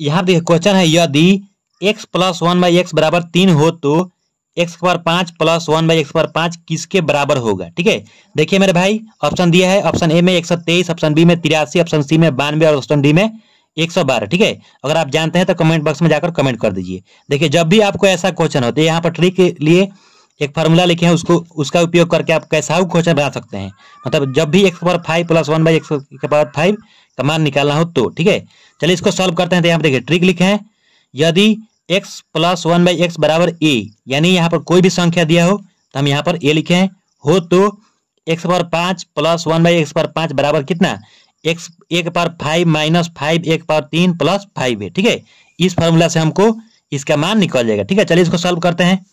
यहाँ देखिए क्वेश्चन है यदि X plus one by X बराबर तीन हो तो एक्स पर पांच प्लस वन बाई एक्स पर पांच किसके बराबर होगा ठीक है देखिए मेरे भाई ऑप्शन दिया है ऑप्शन ए में एक सौ तेईस ऑप्शन बी में तिरासी ऑप्शन सी में बानवे और ऑप्शन डी में एक सौ बारह ठीक है अगर आप जानते हैं तो कमेंट बॉक्स में जाकर कमेंट कर दीजिए देखिए जब भी आपको ऐसा क्वेश्चन होता है यहाँ पर ट्रिक के लिए एक फार्मूला लिखे हैं उसको उसका उपयोग करके आप कैसा क्वेश्चन बना सकते हैं मतलब जब भी X power five plus one by X के पावर फाइव का मान निकालना हो तो ठीक है चलिए इसको सॉल्व करते हैं तो यहाँ पर देखिए ट्रिक लिखे हैं यदि X plus one by X बराबर ए यानी यहाँ पर कोई भी संख्या दिया हो तो हम यहाँ पर ए लिखे हैं हो तो एक्स पावर पाँच plus one by X power पाँच बराबर कितना एक्स एक पावर फाइव माइनस फाइव एक पावर तीन प्लस फाइव है ठीक है इस फार्मूला से हमको इसका मान निकल जाएगा ठीक है चलिए इसको सॉल्व करते हैं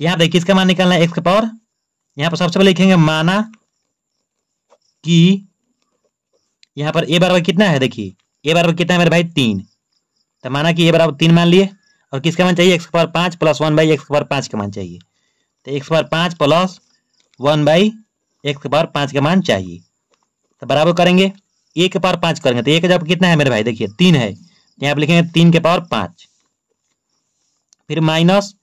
यहाँ पर किसका मान निकालना है एक्स का पावर यहाँ पर सबसे पहले लिखेंगे माना कि यहाँ पर ए बराबर कितना है देखिए ए बराबर कितना है मेरे भाई तीन तो माना कि ए बराबर तीन मान लिए और किसका मान चाहिए एक्स का पावर पाँच प्लस वन बाई एक्स का पावर पाँच का मान चाहिए तो एक्स पावर पाँच प्लस वन बाई एक्स का पावर पाँच का मान चाहिए तो बराबर करेंगे ए के पावर पाँच करेंगे तो ए का जब कितना है मेरे भाई देखिए तीन है तो यहाँ पर लिखेंगे तीन के पावर पाँच फिर माइनस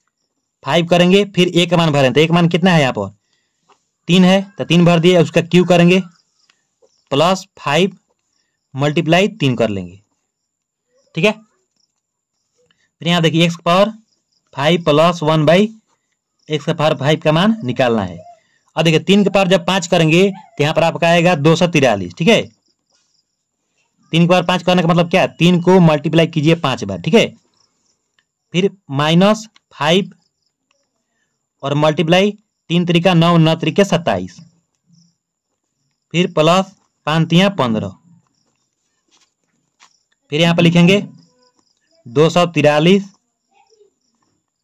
फाइव करेंगे फिर एक मान भरें तो एक मान कितना है यहाँ पर तीन है तो तीन भर दिए उसका क्यू करेंगे प्लस फाइव मल्टीप्लाई तीन कर लेंगे ठीक है फिर यहाँ देखिए X power five plus one by X का पावर फाइव का मान निकालना है और देखिए तीन के पावर जब पाँच करेंगे तो यहाँ पर आपका आएगा दो सौ तिरालीस ठीक है तीन के पावर पाँच करने का मतलब क्या तीन को मल्टीप्लाई कीजिए पाँच बार ठीक है फिर माइनस फाइव और मल्टीप्लाई तीन तरीका नौ नौ तरीके सत्ताईस फिर प्लस पांतियाँ पंद्रह फिर यहाँ पर लिखेंगे दो सौ तिरालीस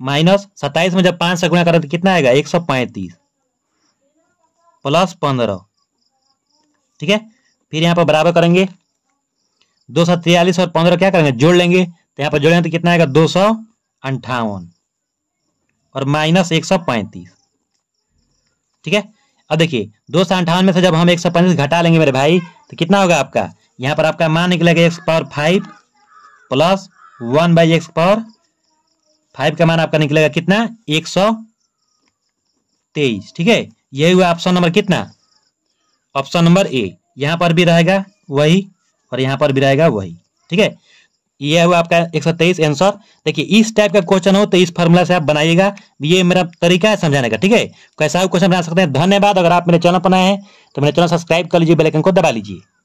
माइनस सत्ताईस में जब पांच से गुणा करें तो कितना आएगा एक सौ पैंतीस प्लस पंद्रह ठीक है फिर यहाँ पर बराबर करेंगे दो सौ तिरालीस और पंद्रह क्या करेंगे जोड़ लेंगे तो यहां पर जोड़ेंगे तो कितना आएगा दो सौ अंठावन और माइनस एक सौ पैंतीस ठीक है अब देखिए दो सौ अंठानवे से जब हम एक सौ पैंतीस घटा लेंगे मेरे भाई तो कितना होगा आपका यहाँ पर आपका मान निकलेगा X power five plus one by X power five का मान आपका निकलेगा कितना एक सौ तेईस ठीक है यही हुआ ऑप्शन नंबर कितना ऑप्शन नंबर ए यहाँ पर भी रहेगा वही और यहाँ पर भी रहेगा वही ठीक है ये हुआ आपका एक सौ तेईस आंसर देखिए इस टाइप का क्वेश्चन हो तो इस फॉर्मूला से आप बनाइएगा ये मेरा तरीका है समझाने का ठीक है कैसा क्वेश्चन बना सकते हैं धन्यवाद अगर आप मेरे चैनल पर हैं तो मेरे चैनल सब्सक्राइब कर लीजिए बेलाइकन को दबा लीजिए